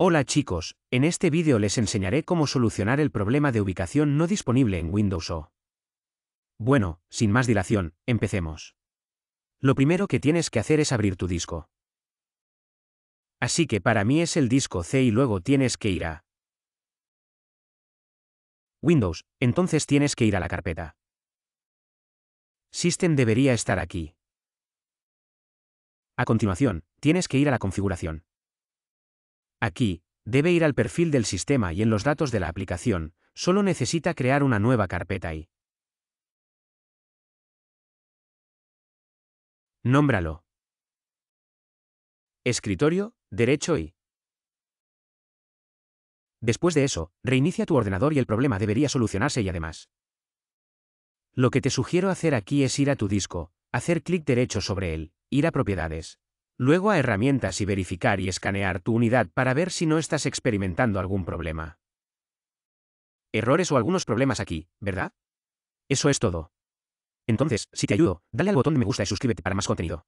Hola chicos, en este vídeo les enseñaré cómo solucionar el problema de ubicación no disponible en Windows O. Bueno, sin más dilación, empecemos. Lo primero que tienes que hacer es abrir tu disco. Así que para mí es el disco C y luego tienes que ir a Windows, entonces tienes que ir a la carpeta. System debería estar aquí. A continuación, tienes que ir a la configuración. Aquí, debe ir al perfil del sistema y en los datos de la aplicación, solo necesita crear una nueva carpeta y Nómbralo. Escritorio, derecho y Después de eso, reinicia tu ordenador y el problema debería solucionarse y además. Lo que te sugiero hacer aquí es ir a tu disco, hacer clic derecho sobre él, ir a propiedades, Luego a herramientas y verificar y escanear tu unidad para ver si no estás experimentando algún problema. Errores o algunos problemas aquí, ¿verdad? Eso es todo. Entonces, si te ayudo, dale al botón de me gusta y suscríbete para más contenido.